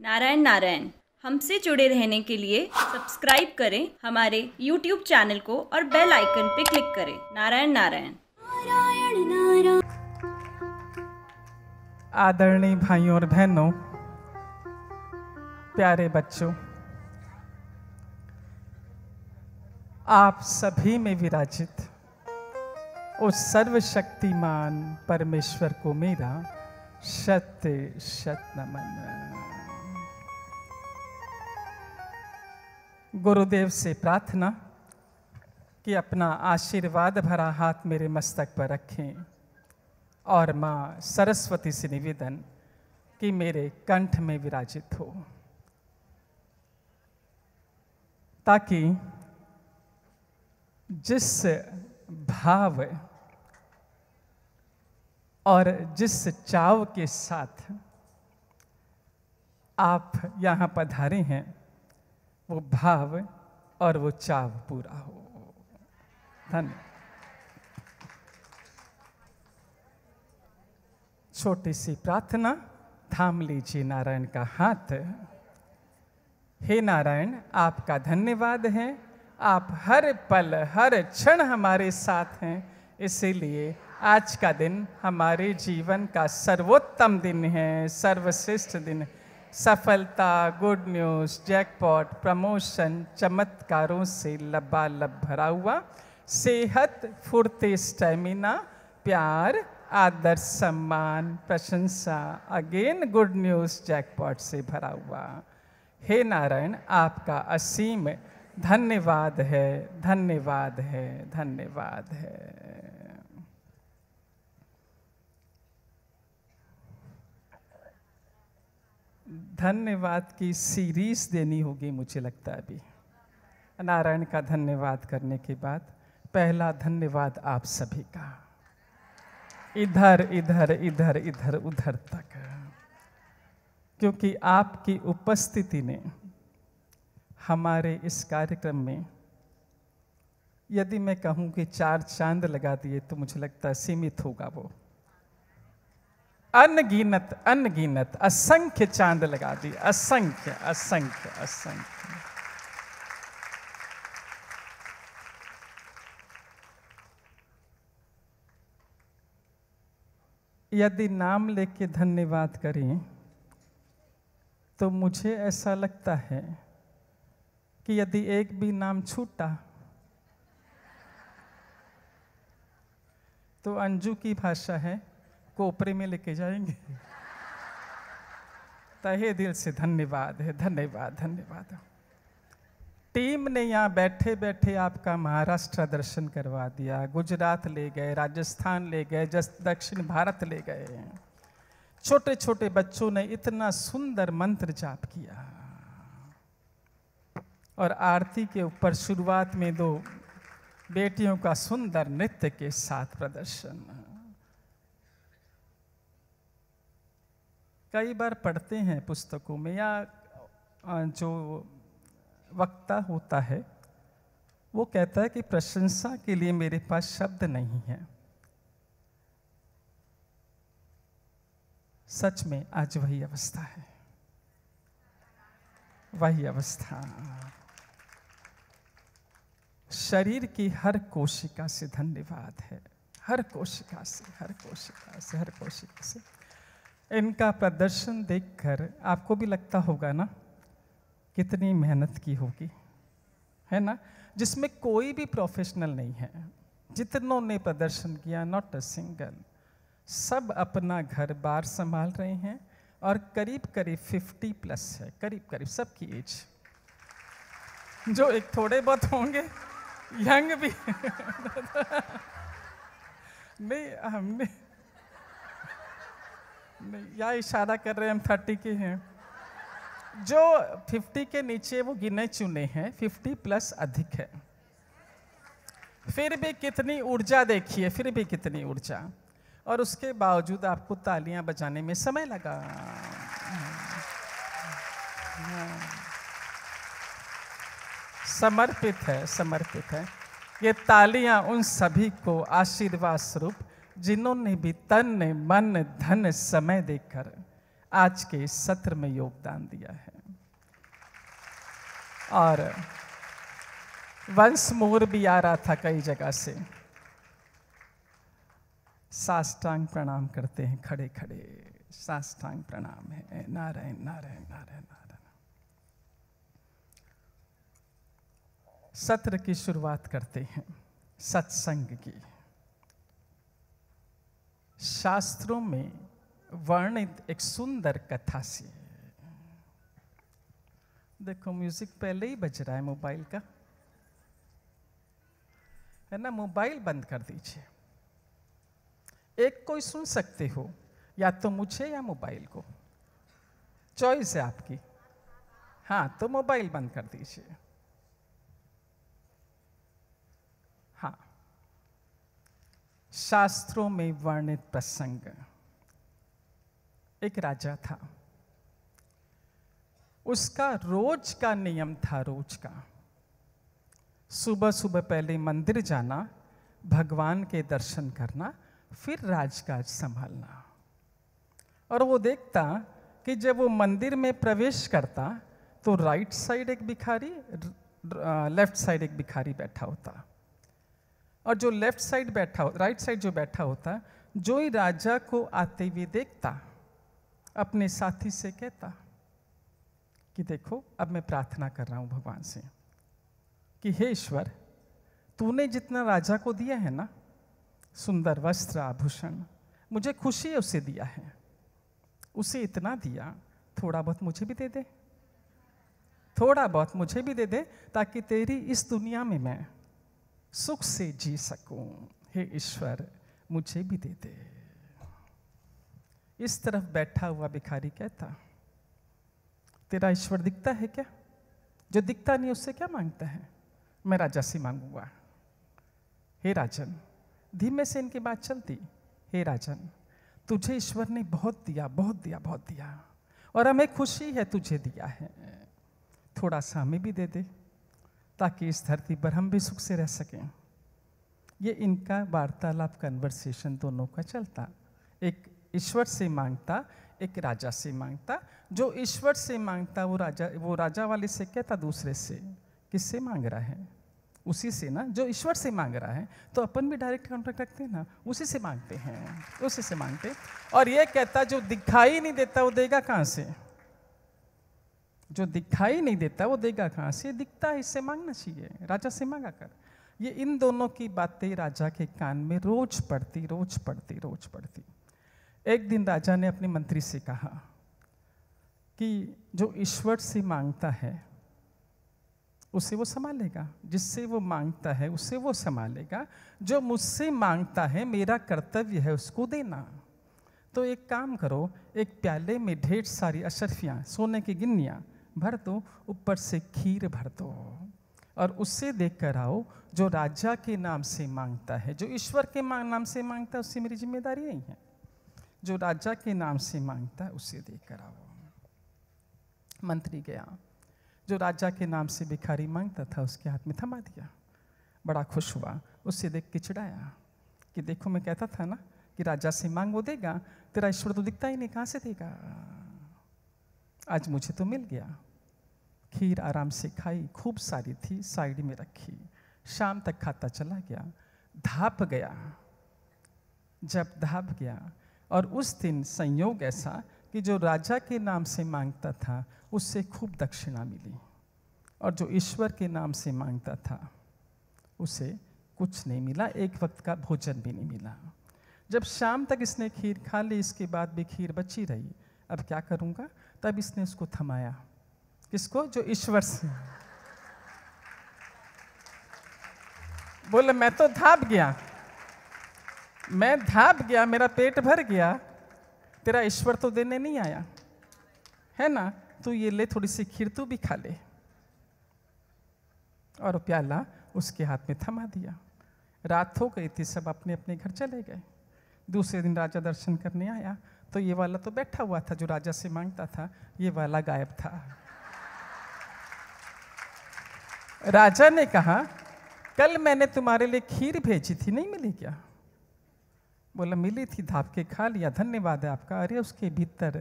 नारायण नारायण हमसे जुड़े रहने के लिए सब्सक्राइब करें हमारे यूट्यूब चैनल को और बेल आइकन पे क्लिक करें नारायण नारायण आदरणीय भाइयों और बहनों प्यारे बच्चों आप सभी में विराजित उस सर्वशक्तिमान परमेश्वर को मेरा शत शत नमन गुरुदेव से प्रार्थना कि अपना आशीर्वाद भरा हाथ मेरे मस्तक पर रखें और माँ सरस्वती से निवेदन कि मेरे कंठ में विराजित हो ताकि जिस भाव और जिस चाव के साथ आप यहाँ पधारे हैं वो भाव और वो चाव पूरा हो धन्य छोटी सी प्रार्थना थाम लीजिए नारायण का हाथ हे नारायण आपका धन्यवाद है आप हर पल हर क्षण हमारे साथ हैं इसीलिए आज का दिन हमारे जीवन का सर्वोत्तम दिन है सर्वश्रेष्ठ दिन है सफलता गुड न्यूज़ जैकपॉट प्रमोशन चमत्कारों से लबालब भरा हुआ सेहत फुर्ती स्टेमिना प्यार आदर सम्मान प्रशंसा अगेन गुड न्यूज़ जैकपॉट से भरा हुआ हे नारायण आपका असीम धन्यवाद है धन्यवाद है धन्यवाद है धन्यवाद की सीरीज देनी होगी मुझे लगता है अभी नारायण का धन्यवाद करने के बाद पहला धन्यवाद आप सभी का इधर इधर इधर इधर उधर तक क्योंकि आपकी उपस्थिति ने हमारे इस कार्यक्रम में यदि मैं कहूँ कि चार चांद लगा दिए तो मुझे लगता है सीमित होगा वो अनगिनत अनगिनत असंख्य चांद लगा दी असंख्य असंख्य असंख्य यदि नाम लेके धन्यवाद करें तो मुझे ऐसा लगता है कि यदि एक भी नाम छूटा तो अंजू की भाषा है कोपरे में लेके जाएंगे तहे दिल से धन्यवाद है धन्यवाद धन्यवाद टीम ने यहाँ बैठे बैठे आपका महाराष्ट्र दर्शन करवा दिया गुजरात ले गए राजस्थान ले गए जस्ट दक्षिण भारत ले गए छोटे छोटे बच्चों ने इतना सुंदर मंत्र जाप किया और आरती के ऊपर शुरुआत में दो बेटियों का सुंदर नृत्य के साथ प्रदर्शन कई बार पढ़ते हैं पुस्तकों में या जो वक्ता होता है वो कहता है कि प्रशंसा के लिए मेरे पास शब्द नहीं है सच में आज वही अवस्था है वही अवस्था शरीर की हर कोशिका से धन्यवाद है हर कोशिका से हर कोशिका से हर कोशिका से इनका प्रदर्शन देखकर आपको भी लगता होगा ना कितनी मेहनत की होगी है ना जिसमें कोई भी प्रोफेशनल नहीं है जितनों ने प्रदर्शन किया नॉट अ सिंगल सब अपना घर बार संभाल रहे हैं और करीब करीब 50 प्लस है करीब करीब सबकी एज जो एक थोड़े बहुत होंगे यंग भी नहीं हमने या इशारा कर रहे हैं हम थर्टी के हैं जो फिफ्टी के नीचे वो गिने चुने हैं फिफ्टी प्लस अधिक है फिर भी कितनी ऊर्जा देखिए फिर भी कितनी ऊर्जा और उसके बावजूद आपको तालियां बजाने में समय लगा समर्पित है समर्पित है ये तालियां उन सभी को आशीर्वाद स्वरूप जिन्होंने भी तन मन धन समय देकर आज के सत्र में योगदान दिया है और वंश मोर भी आ रहा था कई जगह से साष्टांग प्रणाम करते हैं खड़े खड़े साष्टांग प्रणाम है नारायण नारायण नारायण नारायण सत्र की शुरुआत करते हैं सत्संग की शास्त्रों में वर्णित एक सुंदर कथा से देखो म्यूजिक पहले ही बज रहा है मोबाइल का है ना मोबाइल बंद कर दीजिए एक कोई सुन सकते हो या तो मुझे या मोबाइल को चॉइस है आपकी हाँ तो मोबाइल बंद कर दीजिए शास्त्रों में वर्णित प्रसंग एक राजा था उसका रोज का नियम था रोज का सुबह सुबह पहले मंदिर जाना भगवान के दर्शन करना फिर राजकाज संभालना और वो देखता कि जब वो मंदिर में प्रवेश करता तो राइट साइड एक भिखारी लेफ्ट साइड एक भिखारी बैठा होता और जो लेफ्ट साइड बैठा हो राइट साइड जो बैठा होता जो ही राजा को आते हुए देखता अपने साथी से कहता कि देखो अब मैं प्रार्थना कर रहा हूँ भगवान से कि हे ईश्वर तूने जितना राजा को दिया है ना सुंदर वस्त्र आभूषण मुझे खुशी है उसे दिया है उसे इतना दिया थोड़ा बहुत मुझे भी दे दे थोड़ा बहुत मुझे भी दे दे ताकि तेरी इस दुनिया में मैं सुख से जी सकूं हे ईश्वर मुझे भी दे दे इस तरफ बैठा हुआ भिखारी कहता तेरा ईश्वर दिखता है क्या जो दिखता नहीं उससे क्या मांगता है मैं राजा से मांगूंगा हे राजन धीमे से इनकी बात चलती हे राजन तुझे ईश्वर ने बहुत दिया बहुत दिया बहुत दिया और हमें खुशी है तुझे दिया है थोड़ा सा हमें भी दे दे ताकि इस धरती पर हम भी सुख से रह सकें ये इनका वार्तालाप कन्वर्सेशन दोनों का चलता एक ईश्वर से मांगता एक राजा से मांगता जो ईश्वर से मांगता वो राजा वो राजा वाले से कहता दूसरे से किससे मांग रहा है उसी से ना जो ईश्वर से मांग रहा है तो अपन भी डायरेक्ट कॉन्टैक्ट रखते हैं ना उसी से मांगते हैं उसी से मांगते और ये कहता जो दिखाई नहीं देता वो देगा कहाँ से जो दिखाई नहीं देता वो देगा कहाँ से दिखता है इससे मांगना चाहिए राजा से मांगा कर ये इन दोनों की बातें राजा के कान में रोज पड़ती रोज पड़ती रोज पड़ती एक दिन राजा ने अपने मंत्री से कहा कि जो ईश्वर से मांगता है उसे वो संभालेगा जिससे वो मांगता है उसे वो संभालेगा जो मुझसे मांगता है मेरा कर्तव्य है उसको देना तो एक काम करो एक प्याले में ढेर सारी अशरफियाँ सोने की गिन्नियाँ भर दो ऊपर से खीर भर दो और उससे देख कर आओ जो राजा के नाम से मांगता है जो ईश्वर के नाम से मांगता है उससे मेरी जिम्मेदारी नहीं है जो राजा के नाम से मांगता है उससे देख कर आओ मंत्री गया जो राजा के नाम से भिखारी मांगता था उसके हाथ में थमा दिया बड़ा खुश हुआ उससे देख के चिड़ाया कि देखो मैं कहता था ना कि राजा से मांग वो देगा तेरा ईश्वर तो दिखता ही नहीं कहाँ से देगा आज मुझे तो मिल गया खीर आराम से खाई खूब सारी थी साइड में रखी शाम तक खाता चला गया धाप गया जब धाप गया और उस दिन संयोग ऐसा कि जो राजा के नाम से मांगता था उससे खूब दक्षिणा मिली और जो ईश्वर के नाम से मांगता था उसे कुछ नहीं मिला एक वक्त का भोजन भी नहीं मिला जब शाम तक इसने खीर खा ली इसके बाद भी खीर बची रही अब क्या करूँगा तब इसने उसको थमाया किसको जो ईश्वर से बोले मैं तो धाप गया मैं धाप गया मेरा पेट भर गया तेरा ईश्वर तो देने नहीं आया है ना तू ये ले थोड़ी सी खीर तू भी खा ले और प्याला उसके हाथ में थमा दिया रात हो गई थी सब अपने अपने घर चले गए दूसरे दिन राजा दर्शन करने आया तो ये वाला तो बैठा हुआ था जो राजा से मांगता था ये वाला गायब था राजा ने कहा कल मैंने तुम्हारे लिए खीर भेजी थी नहीं मिली क्या बोला मिली थी धाप के खा लिया धन्यवाद है आपका अरे उसके भीतर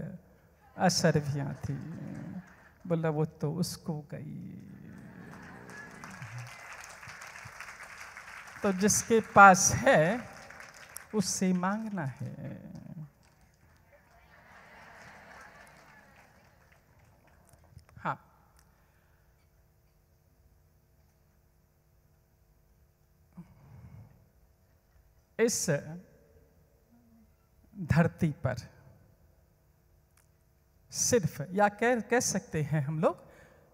असरभियाँ थी बोला वो तो उसको गई तो जिसके पास है उससे मांगना है इस धरती पर सिर्फ या कह कह सकते हैं हम लोग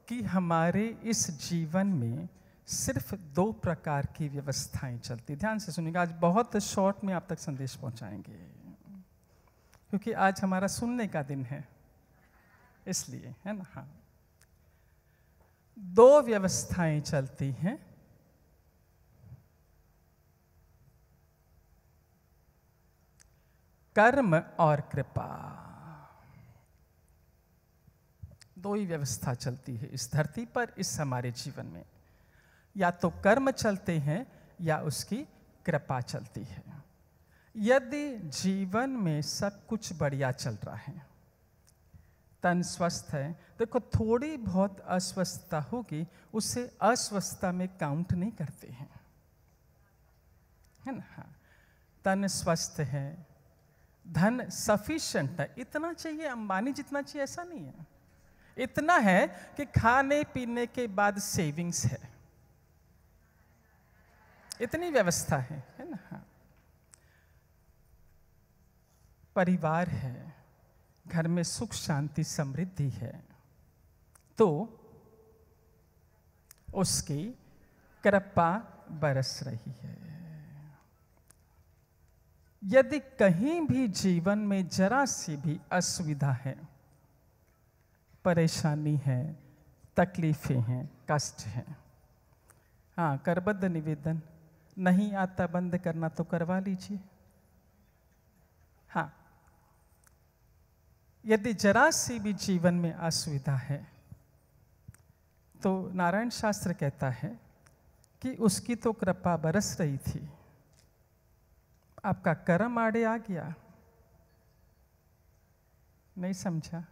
कि हमारे इस जीवन में सिर्फ दो प्रकार की व्यवस्थाएं चलती ध्यान से सुनिएगा आज बहुत शॉर्ट में आप तक संदेश पहुंचाएंगे क्योंकि आज हमारा सुनने का दिन है इसलिए है ना हाँ दो व्यवस्थाएं चलती हैं कर्म और कृपा दो ही व्यवस्था चलती है इस धरती पर इस हमारे जीवन में या तो कर्म चलते हैं या उसकी कृपा चलती है यदि जीवन में सब कुछ बढ़िया चल रहा है तन स्वस्थ है देखो थोड़ी बहुत अस्वस्थता होगी उसे अस्वस्थता में काउंट नहीं करते हैं है ना हाँ। तन स्वस्थ है धन सफिशेंट है इतना चाहिए अंबानी जितना चाहिए ऐसा नहीं है इतना है कि खाने पीने के बाद सेविंग्स है इतनी व्यवस्था है है ना हाँ परिवार है घर में सुख शांति समृद्धि है तो उसकी कृपा बरस रही है यदि कहीं भी जीवन में जरा सी भी असुविधा है परेशानी है तकलीफ़ें हैं कष्ट हैं हाँ करबद्ध निवेदन नहीं आता बंद करना तो करवा लीजिए हाँ यदि जरा सी भी जीवन में असुविधा है तो नारायण शास्त्र कहता है कि उसकी तो कृपा बरस रही थी आपका कर्म आड़े आ गया नहीं समझा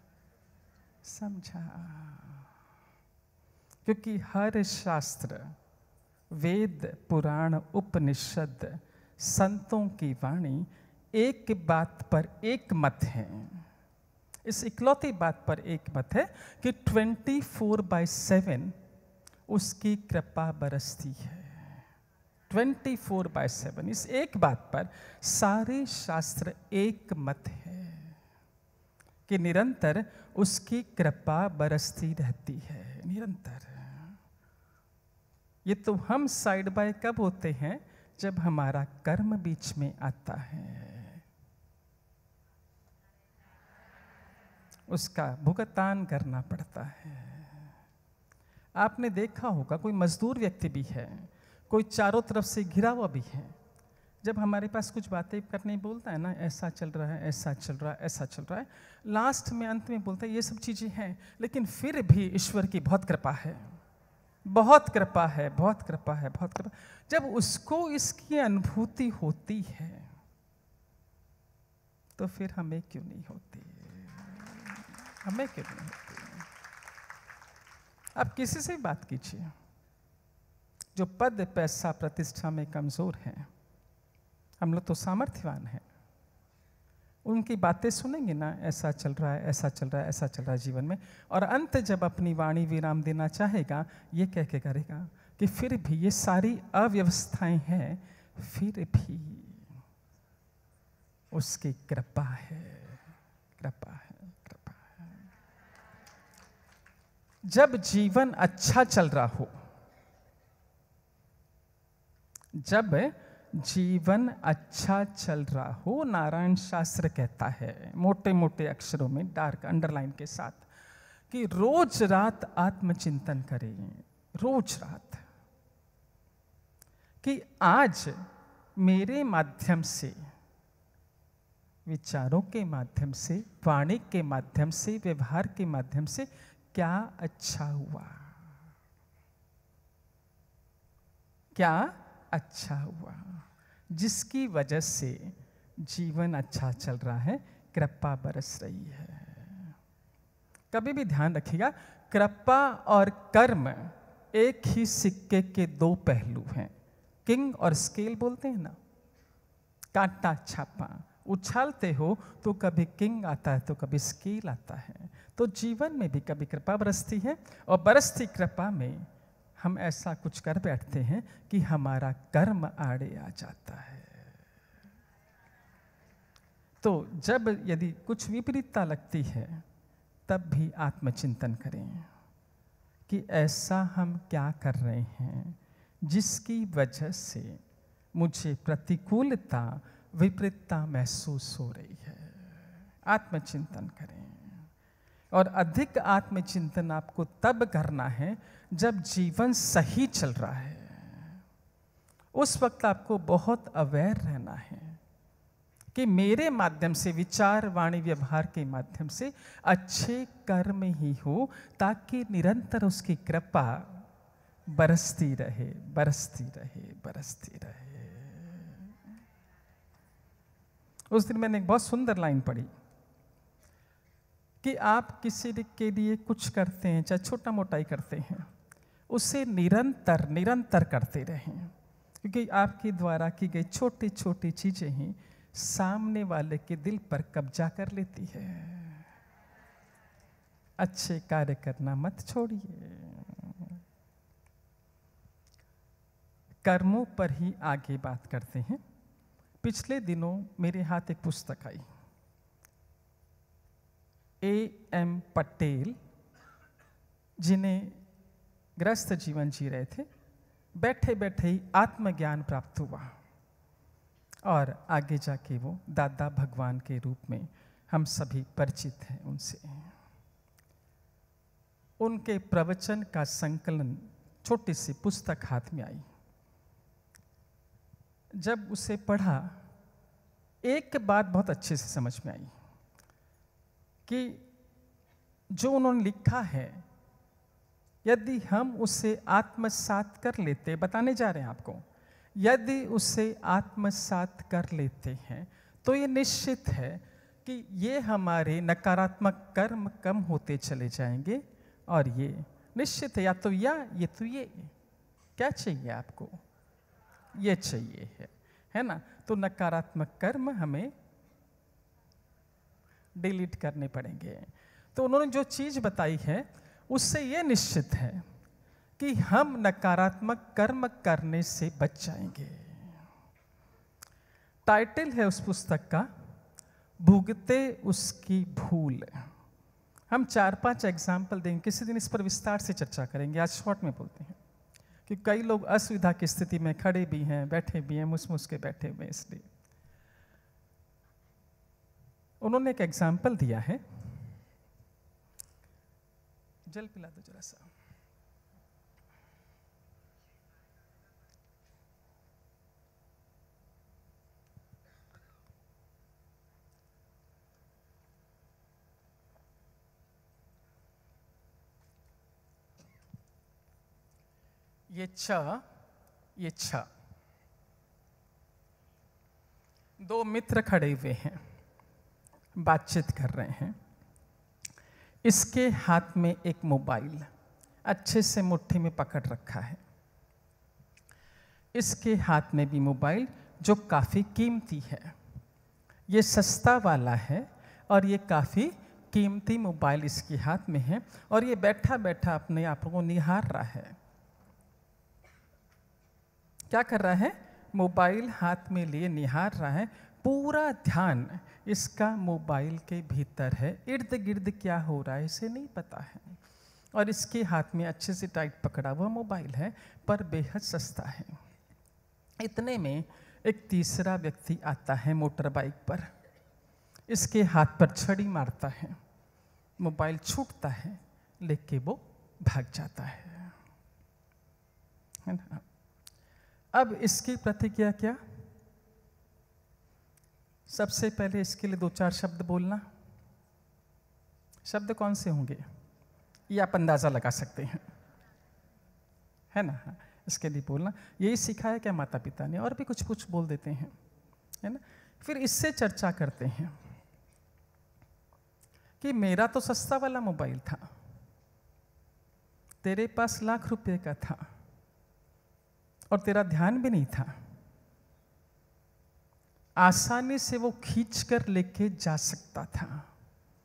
समझा क्योंकि हर शास्त्र वेद पुराण उपनिषद संतों की वाणी एक बात पर एक मत है इस इकलौती बात पर एक मत है कि 24 फोर बाई सेवन उसकी कृपा बरसती है ट्वेंटी फोर बाय सेवन इस एक बात पर सारे शास्त्र एक मत है कि निरंतर उसकी कृपा बरसती रहती है निरंतर ये तो हम साइड बाय कब होते हैं जब हमारा कर्म बीच में आता है उसका भुगतान करना पड़ता है आपने देखा होगा कोई मजदूर व्यक्ति भी है कोई चारों तरफ से घिरा हुआ भी है जब हमारे पास कुछ बातें करने बोलता है ना ऐसा चल रहा है ऐसा चल रहा है ऐसा चल रहा है लास्ट में अंत में बोलता है ये सब चीज़ें हैं लेकिन फिर भी ईश्वर की बहुत कृपा है बहुत कृपा है बहुत कृपा है बहुत कृपा जब उसको इसकी अनुभूति होती है तो फिर हमें क्यों नहीं होती हमें क्यों नहीं होती आप किसी से बात कीजिए जो पद पैसा प्रतिष्ठा में कमज़ोर हैं हम लोग तो सामर्थ्यवान हैं उनकी बातें सुनेंगे ना ऐसा चल रहा है ऐसा चल रहा है ऐसा चल रहा है जीवन में और अंत जब अपनी वाणी विराम देना चाहेगा ये कह के करेगा कि फिर भी ये सारी अव्यवस्थाएं हैं फिर भी उसकी कृपा है कृपा है कृपा है जब जीवन अच्छा चल रहा हो जब जीवन अच्छा चल रहा हो नारायण शास्त्र कहता है मोटे मोटे अक्षरों में डार्क अंडरलाइन के साथ कि रोज रात आत्मचिंतन करें रोज रात कि आज मेरे माध्यम से विचारों के माध्यम से वाणी के माध्यम से व्यवहार के माध्यम से क्या अच्छा हुआ क्या अच्छा हुआ जिसकी वजह से जीवन अच्छा चल रहा है कृपा बरस रही है कभी भी ध्यान रखिएगा कृपा और कर्म एक ही सिक्के के दो पहलू हैं किंग और स्केल बोलते हैं ना कांटा छापा उछालते हो तो कभी किंग आता है तो कभी स्केल आता है तो जीवन में भी कभी कृपा बरसती है और बरसती कृपा में हम ऐसा कुछ कर बैठते हैं कि हमारा कर्म आड़े आ जाता है तो जब यदि कुछ विपरीतता लगती है तब भी आत्मचिंतन करें कि ऐसा हम क्या कर रहे हैं जिसकी वजह से मुझे प्रतिकूलता विपरीतता महसूस हो रही है आत्मचिंतन करें और अधिक आत्मचिंतन आपको तब करना है जब जीवन सही चल रहा है उस वक्त आपको बहुत अवेयर रहना है कि मेरे माध्यम से विचार वाणी व्यवहार के माध्यम से अच्छे कर्म ही हो ताकि निरंतर उसकी कृपा बरसती रहे बरसती रहे बरसती रहे उस दिन मैंने एक बहुत सुंदर लाइन पढ़ी कि आप किसी के लिए कुछ करते हैं चाहे छोटा मोटा ही करते हैं उसे निरंतर निरंतर करते रहें क्योंकि आपके द्वारा की गई छोटी छोटी चीज़ें ही सामने वाले के दिल पर कब्जा कर लेती है अच्छे कार्य करना मत छोड़िए कर्मों पर ही आगे बात करते हैं पिछले दिनों मेरे हाथ एक पुस्तक आई ए एम पटेल जिन्हें ग्रस्त जीवन जी रहे थे बैठे बैठे ही आत्मज्ञान प्राप्त हुआ और आगे जाके वो दादा भगवान के रूप में हम सभी परिचित हैं उनसे उनके प्रवचन का संकलन छोटी सी पुस्तक हाथ में आई जब उसे पढ़ा एक बात बहुत अच्छे से समझ में आई कि जो उन्होंने लिखा है यदि हम उसे आत्मसात कर लेते बताने जा रहे हैं आपको यदि उसे आत्मसात कर लेते हैं तो ये निश्चित है कि ये हमारे नकारात्मक कर्म कम होते चले जाएंगे और ये निश्चित है या तो या ये तो ये क्या चाहिए आपको ये चाहिए है है ना तो नकारात्मक कर्म हमें डिलीट करने पड़ेंगे तो उन्होंने जो चीज़ बताई है उससे ये निश्चित है कि हम नकारात्मक कर्म करने से बच जाएंगे टाइटल है उस पुस्तक का भुगते उसकी भूल हम चार पांच एग्जाम्पल देंगे किसी दिन इस पर विस्तार से चर्चा करेंगे आज शॉर्ट में बोलते हैं कि कई लोग असुविधा की स्थिति में खड़े भी हैं बैठे भी हैं मुस मुस के बैठे हुए इसलिए उन्होंने एक एग्जाम्पल दिया है जल पिला दो जरा सा ये छ ये छ दो मित्र खड़े हुए हैं बातचीत कर रहे हैं इसके हाथ में एक मोबाइल अच्छे से मुट्ठी में पकड़ रखा है इसके हाथ में भी मोबाइल जो काफ़ी कीमती है ये सस्ता वाला है और ये काफ़ी कीमती मोबाइल इसके हाथ में है और ये बैठा बैठा अपने आप को निहार रहा है क्या कर रहा है मोबाइल हाथ में लिए निहार रहा है पूरा ध्यान इसका मोबाइल के भीतर है इर्द गिर्द क्या हो रहा है इसे नहीं पता है और इसके हाथ में अच्छे से टाइट पकड़ा हुआ मोबाइल है पर बेहद सस्ता है इतने में एक तीसरा व्यक्ति आता है मोटर बाइक पर इसके हाथ पर छड़ी मारता है मोबाइल छूटता है लेके वो भाग जाता है ना अब इसकी प्रतिक्रिया क्या सबसे पहले इसके लिए दो चार शब्द बोलना शब्द कौन से होंगे ये आप अंदाज़ा लगा सकते हैं है ना इसके लिए बोलना यही सीखा है क्या माता पिता ने और भी कुछ कुछ बोल देते हैं है ना फिर इससे चर्चा करते हैं कि मेरा तो सस्ता वाला मोबाइल था तेरे पास लाख रुपए का था और तेरा ध्यान भी नहीं था आसानी से वो खींच कर लेके जा सकता था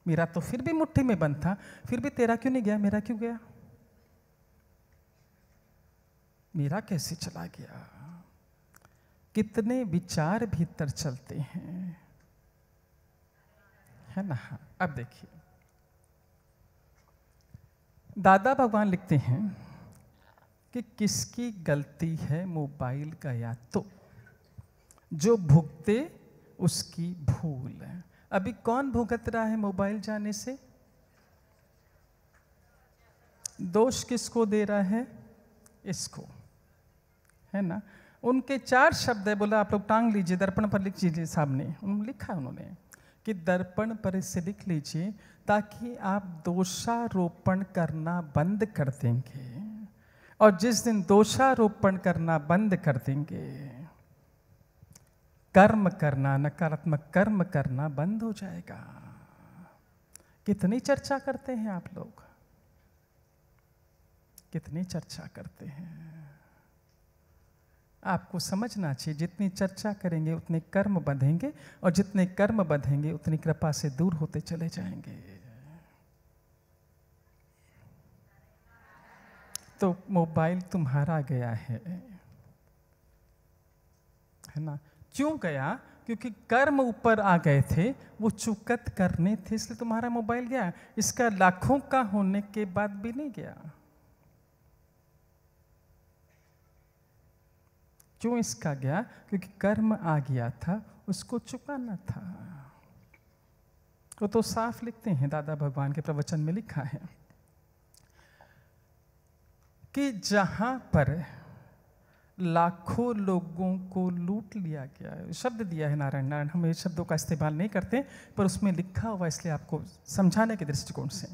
मेरा तो फिर भी मुट्ठी में बंद था फिर भी तेरा क्यों नहीं गया मेरा क्यों गया मेरा कैसे चला गया कितने विचार भीतर चलते हैं है ना अब देखिए दादा भगवान लिखते हैं कि किसकी गलती है मोबाइल गया तो जो भुगते उसकी भूल अभी कौन भुगत रहा है मोबाइल जाने से दोष किसको दे रहा है इसको है ना उनके चार शब्द है बोला आप लोग टांग लीजिए दर्पण पर लिख लीजिए सामने लिखा है उन्होंने कि दर्पण पर इसे लिख लीजिए ताकि आप दोषारोपण करना बंद कर देंगे और जिस दिन दोषारोपण करना बंद कर देंगे कर्म करना नकारात्मक कर्म करना बंद हो जाएगा कितनी चर्चा करते हैं आप लोग कितनी चर्चा करते हैं आपको समझना चाहिए जितनी चर्चा करेंगे उतने कर्म बंधेंगे और जितने कर्म बंधेंगे उतनी कृपा से दूर होते चले जाएंगे तो मोबाइल तुम्हारा गया है है ना क्यों गया क्योंकि कर्म ऊपर आ गए थे वो चुकत करने थे इसलिए तुम्हारा मोबाइल गया इसका लाखों का होने के बाद भी नहीं गया क्यों इसका गया क्योंकि कर्म आ गया था उसको चुकाना था वो तो साफ लिखते हैं दादा भगवान के प्रवचन में लिखा है कि जहां पर लाखों लोगों को लूट लिया गया है शब्द दिया है नारायण नारायण हम ये शब्दों का इस्तेमाल नहीं करते पर उसमें लिखा हुआ इसलिए आपको समझाने के दृष्टिकोण से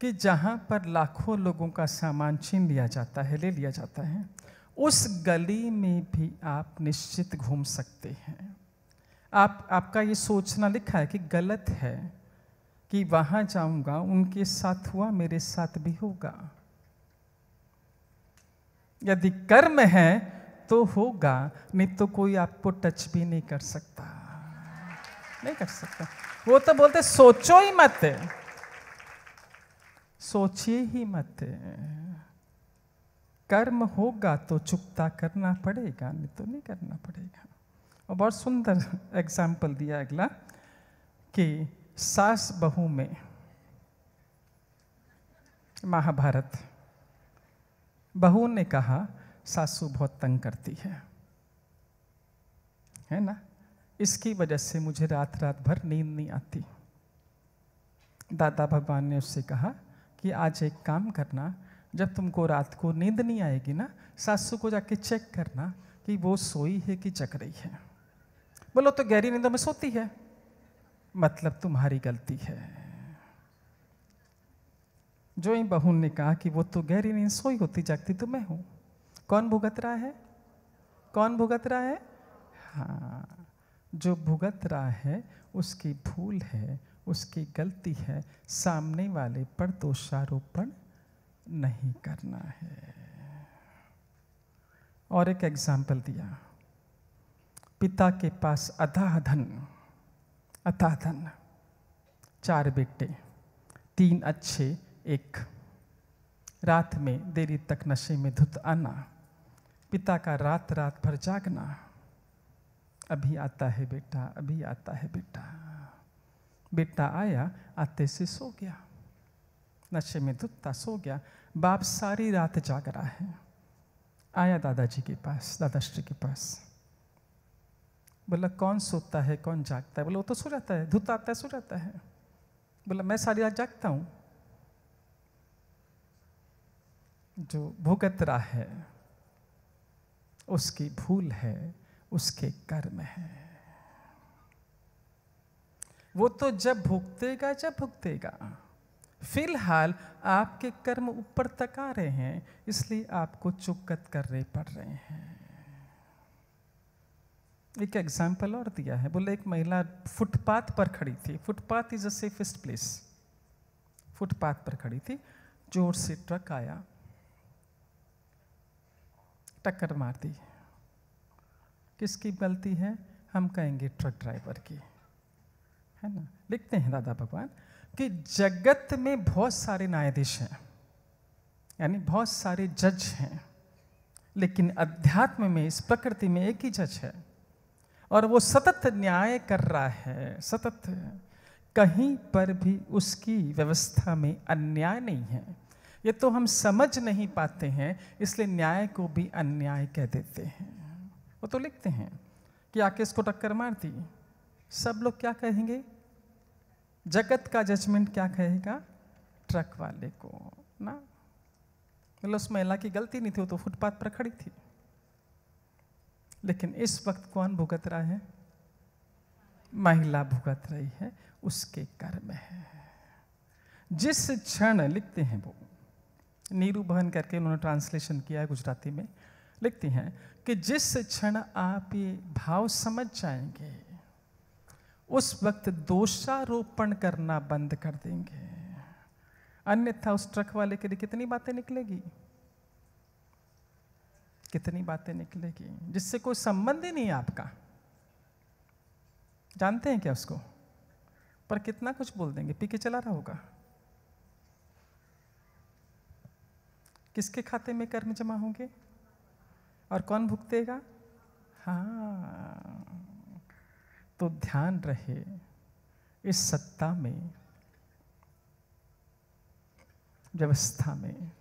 कि जहाँ पर लाखों लोगों का सामान छीन लिया जाता है ले लिया जाता है उस गली में भी आप निश्चित घूम सकते हैं आप आपका ये सोचना लिखा है कि गलत है कि वहाँ जाऊँगा उनके साथ हुआ मेरे साथ भी होगा यदि कर्म है तो होगा नहीं तो कोई आपको टच भी नहीं कर सकता नहीं कर सकता वो तो बोलते सोचो ही मत सोचिए ही मत कर्म होगा तो चुपता करना पड़ेगा नहीं तो नहीं करना पड़ेगा और बहुत सुंदर एग्जाम्पल दिया अगला कि सास बहू में महाभारत बहू ने कहा सासू बहुत तंग करती है है ना इसकी वजह से मुझे रात रात भर नींद नहीं आती दादा भगवान ने उससे कहा कि आज एक काम करना जब तुमको रात को नींद नहीं आएगी ना सासू को जाके चेक करना कि वो सोई है कि जग रही है बोलो तो गहरी नींदों में सोती है मतलब तुम्हारी गलती है जो ही बहुन ने कहा कि वो तो गहरी नींद सोई होती जागती तो मैं हूँ कौन भुगत रहा है कौन भुगत रहा है हाँ जो भुगत रहा है उसकी भूल है उसकी गलती है सामने वाले पर दोषारोपण नहीं करना है और एक एग्जाम्पल दिया पिता के पास अधा धन अथा धन चार बेटे तीन अच्छे एक रात में देरी तक नशे में धुत आना पिता का रात रात भर जागना अभी आता है बेटा अभी आता है बेटा बेटा आया आते से सो गया नशे में धुतता सो गया बाप सारी रात जाग रहा है आया दादाजी के पास दादाश्री के पास बोला कौन सोता है कौन जागता है बोला वो तो सो जाता है धुत आता है सो जाता है बोला मैं सारी रात जागता हूँ जो भुगत रहा है उसकी भूल है उसके कर्म है वो तो जब भुगतेगा जब भुगतेगा फिलहाल आपके कर्म ऊपर तक आ रहे हैं इसलिए आपको चुक्कत करने पड़ रहे हैं एक एग्जाम्पल और दिया है बोले एक महिला फुटपाथ पर खड़ी थी footpath is a safest place footpath पर खड़ी थी जोर से ट्रक आया टक्कर मार दी किसकी गलती है हम कहेंगे ट्रक ड्राइवर की है ना लिखते हैं दादा भगवान कि जगत में बहुत सारे न्यायाधीश हैं यानी बहुत सारे जज हैं लेकिन अध्यात्म में इस प्रकृति में एक ही जज है और वो सतत न्याय कर रहा है सतत कहीं पर भी उसकी व्यवस्था में अन्याय नहीं है ये तो हम समझ नहीं पाते हैं इसलिए न्याय को भी अन्याय कह देते हैं वो तो लिखते हैं कि आके इसको टक्कर मार दी सब लोग क्या कहेंगे जगत का जजमेंट क्या कहेगा ट्रक वाले को ना मतलब उस महिला की गलती नहीं थी वो तो फुटपाथ पर खड़ी थी लेकिन इस वक्त कौन भुगत रहा है महिला भुगत रही है उसके कर्म है जिस क्षण लिखते हैं वो नीरू बहन करके उन्होंने ट्रांसलेशन किया है गुजराती में लिखती हैं कि जिस क्षण आप ये भाव समझ जाएंगे उस वक्त दोषारोपण करना बंद कर देंगे अन्यथा उस ट्रक वाले के लिए कितनी बातें निकलेगी कितनी बातें निकलेगी जिससे कोई संबंध ही नहीं है आपका जानते हैं क्या उसको पर कितना कुछ बोल देंगे पीके चला रहा होगा किसके खाते में कर्म जमा होंगे और कौन भुगतेगा हाँ तो ध्यान रहे इस सत्ता में व्यवस्था में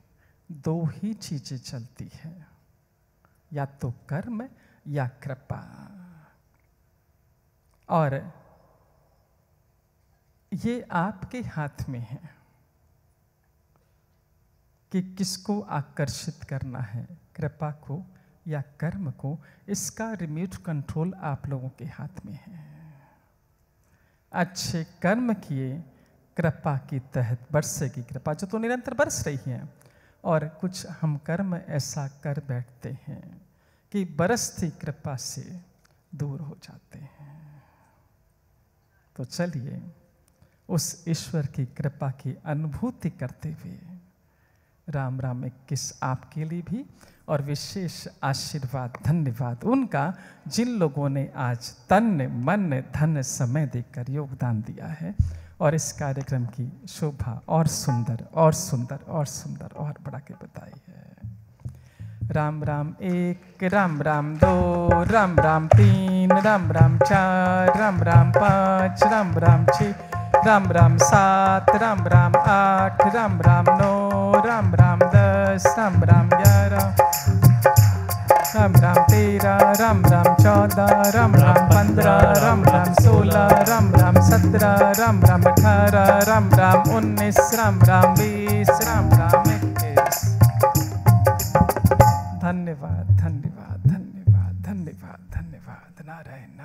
दो ही चीजें चलती है या तो कर्म या कृपा और ये आपके हाथ में है कि किसको आकर्षित करना है कृपा को या कर्म को इसका रिमोट कंट्रोल आप लोगों के हाथ में है अच्छे कर्म किए कृपा की तहत बरसेगी कृपा जो तो निरंतर बरस रही है और कुछ हम कर्म ऐसा कर बैठते हैं कि बरसती कृपा से दूर हो जाते हैं तो चलिए उस ईश्वर की कृपा की अनुभूति करते हुए राम राम इक्कीस आपके लिए भी और विशेष आशीर्वाद धन्यवाद उनका जिन लोगों ने आज तन मन धन समय देकर योगदान दिया है और इस कार्यक्रम की शोभा और सुंदर और सुंदर और सुंदर और बढ़ा के बताई है राम राम एक राम राम दो राम राम तीन राम राम चार राम राम पाँच राम राम छः राम राम सात राम राम आठ राम राम नौ राम राम दस राम राम ग्यारह राम राम तेरह राम राम चौदह राम राम पंद्रह राम राम सोलह राम राम सत्रह राम राम अठारह राम राम उन्नीस राम राम बीस राम राम इक्कीस धन्यवाद धन्यवाद धन्यवाद धन्यवाद धन्यवाद नारायण